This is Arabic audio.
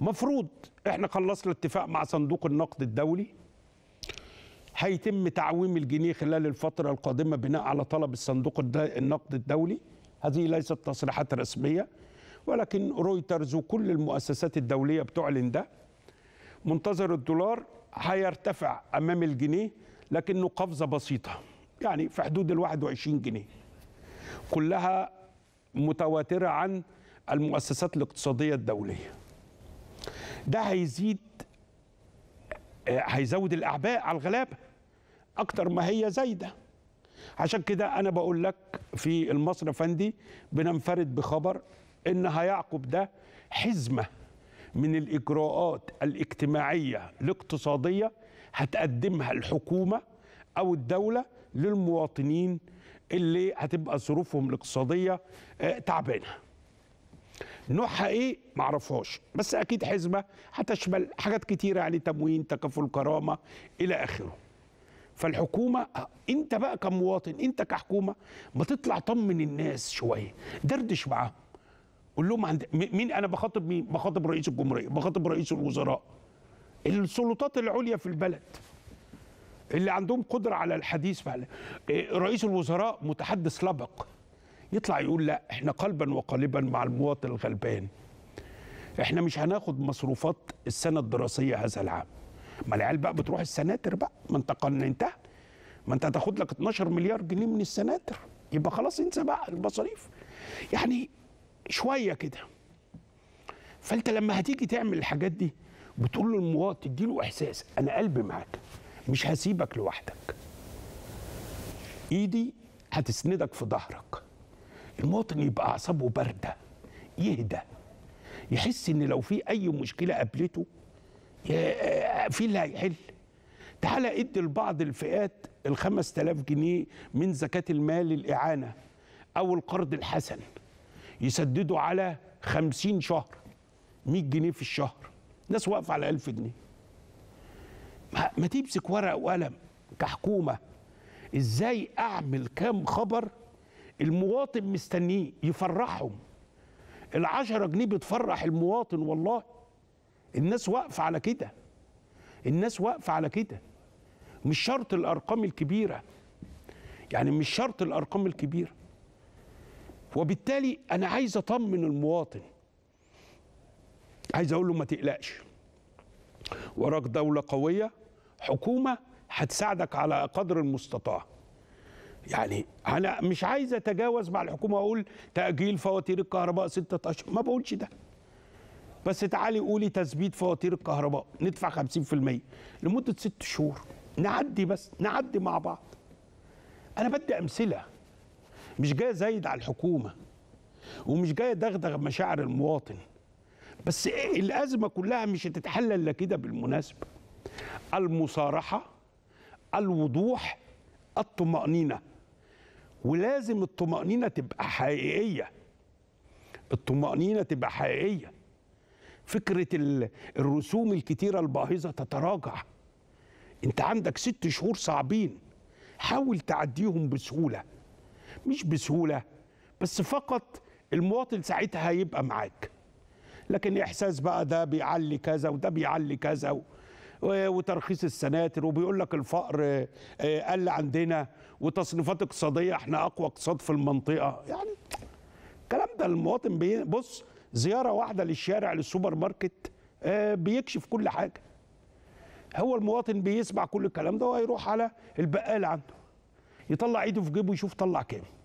مفروض احنا خلصنا اتفاق مع صندوق النقد الدولي هيتم تعويم الجنيه خلال الفترة القادمة بناء على طلب الصندوق النقد الدولي هذه ليست تصريحات رسمية ولكن رويترز وكل المؤسسات الدولية بتعلن ده منتظر الدولار هيرتفع أمام الجنيه لكنه قفزة بسيطة يعني في حدود ال 21 جنيه كلها متواترة عن المؤسسات الاقتصادية الدولية ده هيزيد آه، هيزود الاعباء على الغلابه اكتر ما هي زايده عشان كده انا بقول لك في المصر فندي بننفرد بخبر ان هيعقب ده حزمه من الاجراءات الاجتماعيه الاقتصاديه هتقدمها الحكومه او الدوله للمواطنين اللي هتبقى ظروفهم الاقتصاديه آه، تعبانه نوعها ايه معرفهاش بس اكيد حزمه هتشمل حاجات كتيره يعني تموين تكافل كرامه الى اخره فالحكومه انت بقى كمواطن انت كحكومه ما تطلع طمن الناس شويه دردش معاهم قول لهم عند مين انا بخاطب مين بخاطب رئيس الجمهوريه بخاطب رئيس الوزراء السلطات العليا في البلد اللي عندهم قدره على الحديث فعلا إيه، رئيس الوزراء متحدث لبق يطلع يقول لا احنا قلبا وقالبا مع المواطن الغلبان احنا مش هناخد مصروفات السنه الدراسيه هذا العام ما العيال بقى بتروح السناتر بقى ما انت قننتها ما انت هتاخد لك 12 مليار جنيه من السناتر يبقى خلاص انسى بقى المصاريف يعني شويه كده فانت لما هتيجي تعمل الحاجات دي بتقول للمواطن تديله احساس انا قلبي معاك مش هسيبك لوحدك ايدي هتسندك في ظهرك المواطن يبقى اعصابه بارده يهدى يحس ان لو في اي مشكله قابلته آه، آه، في اللي هيحل تعالى ادي لبعض الفئات ال 5000 جنيه من زكاه المال الاعانه او القرض الحسن يسددوا على 50 شهر 100 جنيه في الشهر ناس واقفه على 1000 جنيه ما تمسك ورقه وقلم كحكومه ازاي اعمل كام خبر المواطن مستنيه يفرحهم العشرة جنيه بتفرح المواطن والله الناس واقفة على كده الناس واقفة على كده مش شرط الأرقام الكبيرة يعني مش شرط الأرقام الكبيرة وبالتالي أنا عايز أطمن المواطن عايز أقول له ما تقلقش وراك دولة قوية حكومة هتساعدك على قدر المستطاع يعني انا مش عايز اتجاوز مع الحكومه واقول تاجيل فواتير الكهرباء ستة اشهر ما بقولش ده بس تعالي قولي تثبيت فواتير الكهرباء ندفع 50% لمده ست شهور نعدي بس نعدي مع بعض انا بدي امثله مش جاي زايد على الحكومه ومش جاي ادغدغ مشاعر المواطن بس الازمه كلها مش هتتحل الا كده بالمناسبه المصارحه الوضوح الطمانينه ولازم الطمأنينة تبقى حقيقية الطمأنينة تبقى حقيقية فكرة الرسوم الكتيرة الباهظة تتراجع انت عندك ست شهور صعبين حاول تعديهم بسهولة مش بسهولة بس فقط المواطن ساعتها هيبقى معاك لكن احساس بقى ده بيعلي كذا وده بيعلي كذا و... وترخيص السناتر وبيقول لك الفقر آه، آه، قل عندنا وتصنيفات اقتصاديه احنا اقوى اقتصاد في المنطقه يعني الكلام ده المواطن بص زياره واحده للشارع للسوبر ماركت آه، بيكشف كل حاجه هو المواطن بيسمع كل الكلام ده وهيروح على البقال عنده يطلع ايده في جيبه يشوف طلع كام